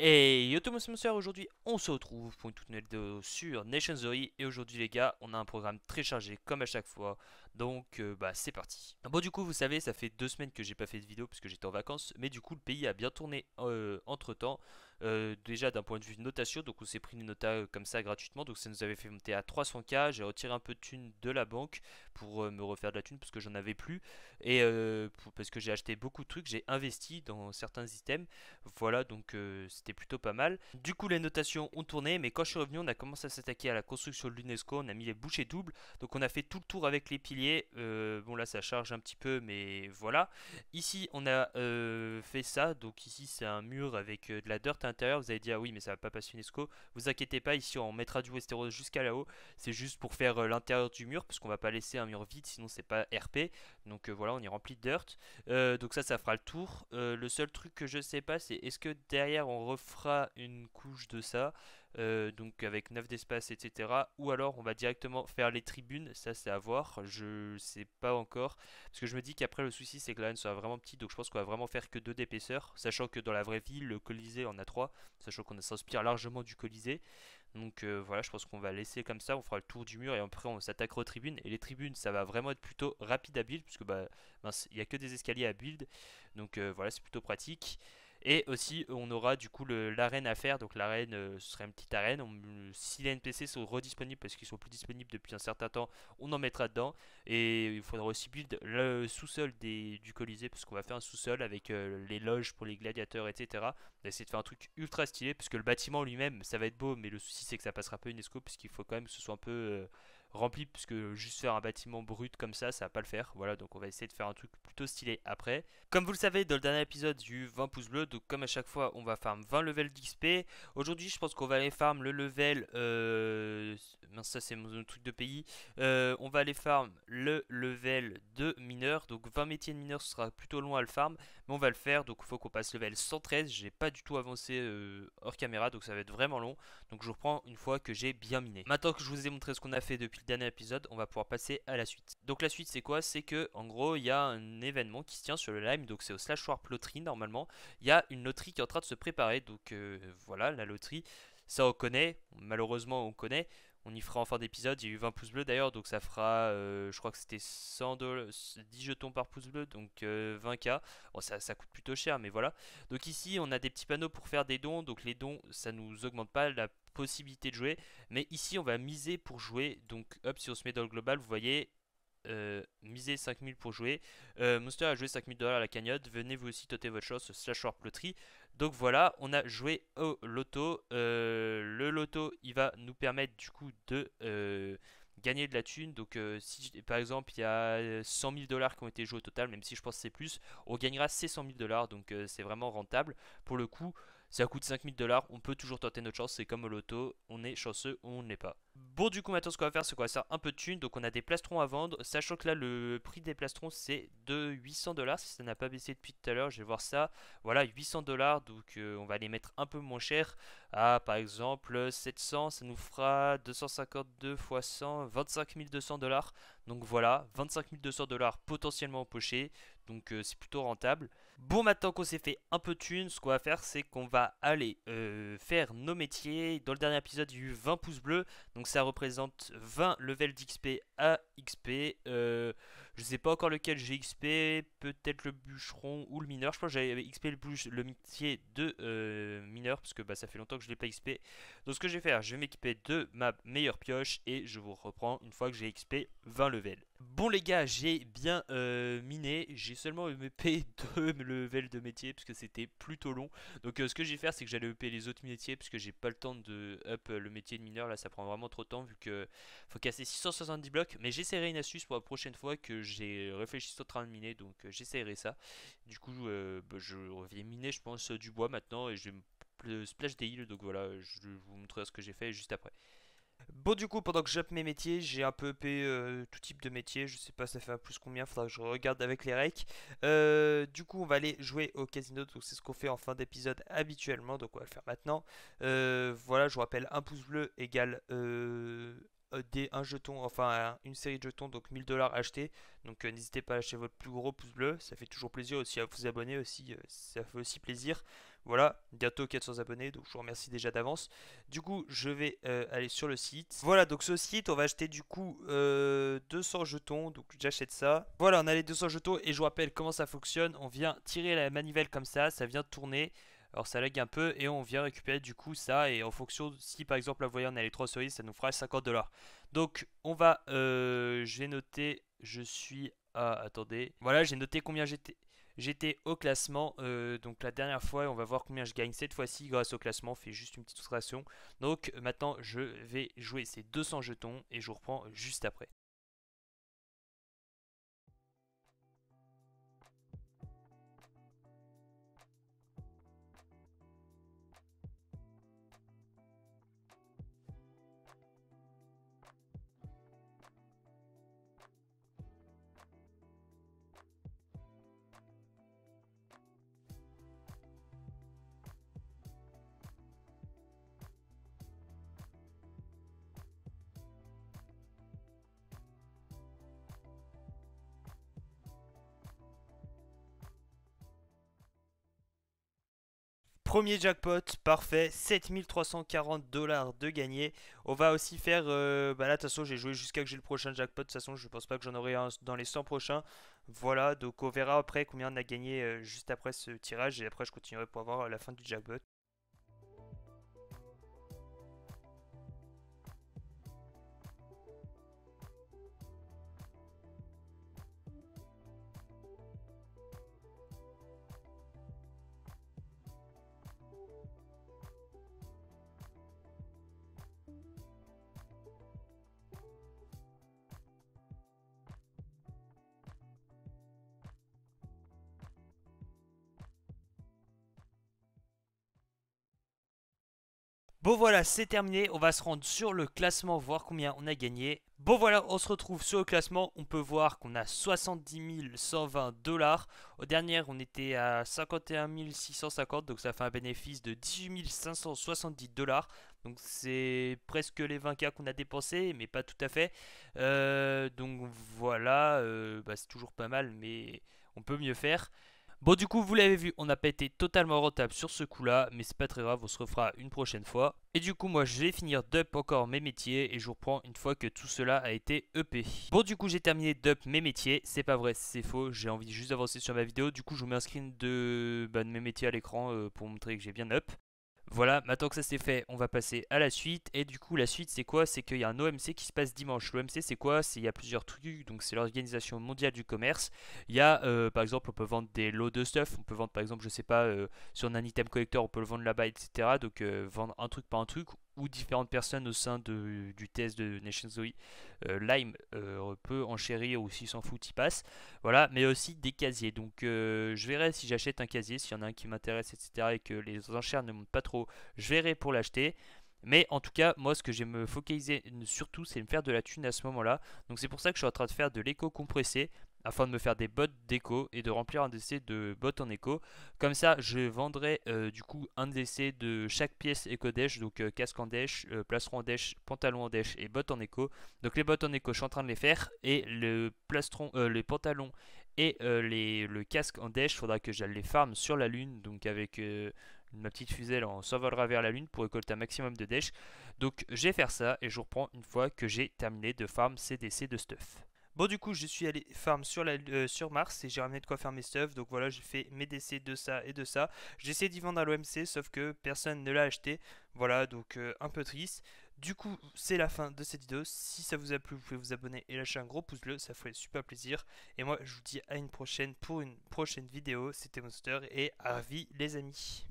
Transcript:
Et yo tout le aujourd'hui on se retrouve pour une toute nouvelle vidéo sur Nation Zoe et aujourd'hui les gars on a un programme très chargé comme à chaque fois donc euh, bah c'est parti Bon du coup vous savez ça fait deux semaines que j'ai pas fait de vidéo parce que j'étais en vacances mais du coup le pays a bien tourné euh, entre temps euh, déjà d'un point de vue de notation, donc on s'est pris une nota euh, comme ça gratuitement, donc ça nous avait fait monter à 300K, j'ai retiré un peu de thunes de la banque pour euh, me refaire de la thune parce que j'en avais plus, et parce que j'ai acheté beaucoup de trucs, j'ai investi dans certains items, voilà, donc c'était plutôt pas mal. Du coup les notations ont tourné, mais quand je suis revenu on a commencé à s'attaquer à la construction de l'UNESCO, on a mis les bouchées doubles, donc on a fait tout le tour avec les piliers, bon là ça charge un petit peu, mais voilà. Ici on a fait ça, donc ici c'est un mur avec de la dirt, vous avez dit ah oui mais ça va pas passer UNESCO, vous inquiétez pas, ici on mettra du Westeros jusqu'à là-haut, c'est juste pour faire euh, l'intérieur du mur, parce qu'on va pas laisser un mur vide, sinon c'est pas RP, donc euh, voilà on y remplit de dirt, euh, donc ça ça fera le tour, le seul truc que je sais pas c'est est-ce que derrière on refera une couche de ça, euh, donc avec 9 d'espace, etc. Ou alors on va directement faire les tribunes, ça c'est à voir, je sais pas encore. Parce que je me dis qu'après le souci c'est que la sera vraiment petite, donc je pense qu'on va vraiment faire que deux d'épaisseur, sachant que dans la vraie ville le Colisée en a trois sachant qu'on s'inspire largement du Colisée. Donc euh, voilà, je pense qu'on va laisser comme ça, on fera le tour du mur et après on s'attaquera aux tribunes. Et les tribunes, ça va vraiment être plutôt rapide à build, puisque bah, il n'y a que des escaliers à build. Donc euh, voilà, c'est plutôt pratique. Et aussi, on aura du coup l'arène à faire. Donc l'arène, euh, ce serait une petite arène. si les NPC sont redisponibles parce qu'ils sont plus disponibles depuis un certain temps, on en mettra dedans. Et il faudra aussi build le sous-sol du Colisée parce qu'on va faire un sous-sol avec euh, les loges pour les gladiateurs, etc. On va essayer de faire un truc ultra stylé parce que le bâtiment lui-même, ça va être beau, mais le souci c'est que ça passera peu UNESCO parce qu'il faut quand même que ce soit un peu euh, rempli, puisque juste faire un bâtiment brut comme ça, ça va pas le faire. Voilà, donc on va essayer de faire un truc plutôt stylé après. Comme vous le savez, dans le dernier épisode, j'ai eu 20 pouces bleus, donc comme à chaque fois, on va farm 20 levels d'XP. Aujourd'hui, je pense qu'on va aller farm le level... Euh... ça c'est mon truc de pays. Euh, on va aller farm le level de mineur, donc 20 métiers de mineur, ce sera plutôt long à le farm, mais on va le faire, donc il faut qu'on passe level 113, j'ai pas du tout avancé euh, hors caméra, donc ça va être vraiment long, donc je reprends une fois que j'ai bien miné. Maintenant que je vous ai montré ce qu'on a fait depuis dernier épisode, on va pouvoir passer à la suite. Donc la suite c'est quoi C'est que en gros il y a un événement qui se tient sur le Lime, donc c'est au Slash warp loterie normalement. Il y a une loterie qui est en train de se préparer, donc euh, voilà la loterie. Ça on connaît, malheureusement on connaît. On y fera en fin d'épisode, il y a eu 20 pouces bleus d'ailleurs, donc ça fera, euh, je crois que c'était 100 10 jetons par pouce bleu, donc 20k. Euh, bon, ça coûte plutôt cher, mais voilà. Donc ici, on a des petits panneaux pour faire des dons, donc les dons, ça nous augmente pas la possibilité de jouer. Mais ici, on va miser pour jouer. Donc, hop, si on se met dans le global, vous voyez, euh, miser 5000 pour jouer. Euh, Monster a joué 5000 dollars à la cagnotte. Venez vous aussi toter votre chose slash warp Donc voilà, on a joué au loto. Euh, le loto, il va nous permettre du coup de gagner de la thune. Donc si par exemple il y a 100 000 dollars qui ont été joués au total, même si je pense c'est plus, on gagnera ces 100 000 dollars. Donc c'est vraiment rentable pour le coup. Ça coûte 5000 dollars, on peut toujours tenter notre chance, c'est comme au loto, on est chanceux ou on n'est pas. Bon du coup maintenant ce qu'on va faire c'est qu'on va faire un peu de thunes, donc on a des plastrons à vendre, sachant que là le prix des plastrons c'est de 800 dollars, si ça n'a pas baissé depuis tout à l'heure, je vais voir ça, voilà 800 dollars, donc euh, on va les mettre un peu moins cher, à ah, par exemple 700, ça nous fera 252 x 100, 25 200 dollars, donc voilà, 25 200 dollars potentiellement empochés, donc euh, c'est plutôt rentable. Bon, maintenant qu'on s'est fait un peu de thunes, ce qu'on va faire, c'est qu'on va aller euh, faire nos métiers. Dans le dernier épisode, il y a eu 20 pouces bleus, donc ça représente 20 levels d'XP à XP. Euh, je sais pas encore lequel j'ai XP, peut-être le bûcheron ou le mineur. Je crois que j'avais XP le, le métier de euh, mineur, parce que bah, ça fait longtemps que je l'ai pas XP. Donc ce que je vais faire, je vais m'équiper de ma meilleure pioche et je vous reprends une fois que j'ai XP 20 levels. Bon les gars, j'ai bien euh, miné, j'ai seulement EP 2 level de métier parce que c'était plutôt long. Donc euh, ce que j'ai faire c'est que j'allais EP les autres métiers parce que j'ai pas le temps de up euh, le métier de mineur, là ça prend vraiment trop de temps vu que faut casser 670 blocs. Mais j'essaierai une astuce pour la prochaine fois que j'ai réfléchi sur le train de miner, donc j'essaierai ça. Du coup bah, je reviens miner je pense du bois maintenant et je me splash des îles, donc voilà je vous montrerai ce que j'ai fait juste après. Bon du coup pendant que j'up mes métiers j'ai un peu upé euh, tout type de métier, je sais pas ça fait plus combien, faudra que je regarde avec les recs. Euh, du coup on va aller jouer au casino, donc c'est ce qu'on fait en fin d'épisode habituellement, donc on va le faire maintenant. Euh, voilà je vous rappelle un pouce bleu égale des, un jeton, enfin une série de jetons, donc 1000 dollars achetés. Donc n'hésitez pas à acheter votre plus gros pouce bleu, ça fait toujours plaisir aussi à vous abonner aussi, ça fait aussi plaisir. Voilà, bientôt 400 abonnés, donc je vous remercie déjà d'avance. Du coup, je vais euh, aller sur le site. Voilà, donc ce site, on va acheter du coup 200 euh, jetons, donc j'achète ça. Voilà, on a les 200 jetons et je vous rappelle comment ça fonctionne. On vient tirer la manivelle comme ça, ça vient tourner. Alors ça lag un peu et on vient récupérer du coup ça et en fonction si par exemple la voyez on a les 3 cerises ça nous fera 50 dollars. Donc on va, euh, je vais noter, je suis à, attendez, voilà j'ai noté combien j'étais, J'étais au classement, euh, donc la dernière fois, on va voir combien je gagne cette fois-ci grâce au classement. Fait juste une petite frustration. Donc maintenant, je vais jouer ces 200 jetons et je vous reprends juste après. Premier jackpot, parfait, 7340 dollars de gagné. On va aussi faire, euh, bah là de toute façon j'ai joué jusqu'à que j'ai le prochain jackpot, de toute façon je pense pas que j'en aurai un dans les 100 prochains. Voilà, donc on verra après combien on a gagné euh, juste après ce tirage et après je continuerai pour avoir la fin du jackpot. Bon voilà, c'est terminé. On va se rendre sur le classement, voir combien on a gagné. Bon voilà, on se retrouve sur le classement. On peut voir qu'on a 70 120 dollars. Au dernier, on était à 51 650, donc ça fait un bénéfice de 18 570 dollars. Donc c'est presque les 20K qu'on a dépensé, mais pas tout à fait. Euh, donc voilà, euh, bah, c'est toujours pas mal, mais on peut mieux faire. Bon du coup vous l'avez vu on n'a pas été totalement rentable sur ce coup là mais c'est pas très grave on se refera une prochaine fois. Et du coup moi je vais finir d'up encore mes métiers et je vous reprends une fois que tout cela a été upé. Bon du coup j'ai terminé d'up mes métiers, c'est pas vrai c'est faux, j'ai envie juste d'avancer sur ma vidéo, du coup je vous mets un screen de, bah, mes métiers à l'écran euh, pour montrer que j'ai bien up. Voilà, maintenant que ça c'est fait, on va passer à la suite. Et du coup, la suite c'est quoi C'est qu'il y a un OMC qui se passe dimanche. L'OMC c'est quoi C'est il y a plusieurs trucs. Donc c'est l'Organisation mondiale du commerce. Il y a euh, par exemple, on peut vendre des lots de stuff. On peut vendre par exemple, je sais pas, euh, sur un item collector, on peut le vendre là-bas, etc. Donc euh, vendre un truc par un truc différentes personnes au sein de, du test de Nation Zoe euh, Lime euh, peut enchérir ou s'il s'en fout, il passe. Voilà, mais aussi des casiers. Donc euh, je verrai si j'achète un casier, s'il y en a un qui m'intéresse, etc. et que les enchères ne montent pas trop, je verrai pour l'acheter. Mais en tout cas, moi ce que j'aime me focaliser surtout, c'est me faire de la thune à ce moment-là. Donc c'est pour ça que je suis en train de faire de l'écho compressé afin de me faire des bottes d'écho et de remplir un DC de bottes en écho. Comme ça, je vendrai euh, du coup un DC de chaque pièce écho donc euh, casque en dèche, euh, plastron en dèche, pantalon en dèche et bottes en écho. Donc les bottes en écho, je suis en train de les faire et le plastron, les pantalons et le casque en il faudra que j'aille les farm sur la lune, donc avec ma petite fusée on s'envolera vers la lune pour récolter un maximum de dèches. Donc je vais faire ça et je reprends une fois que j'ai terminé de farm ces DC de stuff. Bon, du coup, je suis allé farm sur, la, euh, sur Mars et j'ai ramené de quoi faire mes stuff. Donc voilà, j'ai fait mes décès de ça et de ça. J'ai essayé d'y vendre à l'OMC, sauf que personne ne l'a acheté. Voilà, donc euh, un peu triste. Du coup, c'est la fin de cette vidéo. Si ça vous a plu, vous pouvez vous abonner et lâcher un gros pouce bleu, ça ferait super plaisir. Et moi, je vous dis à une prochaine pour une prochaine vidéo. C'était Monster et à vie, les amis.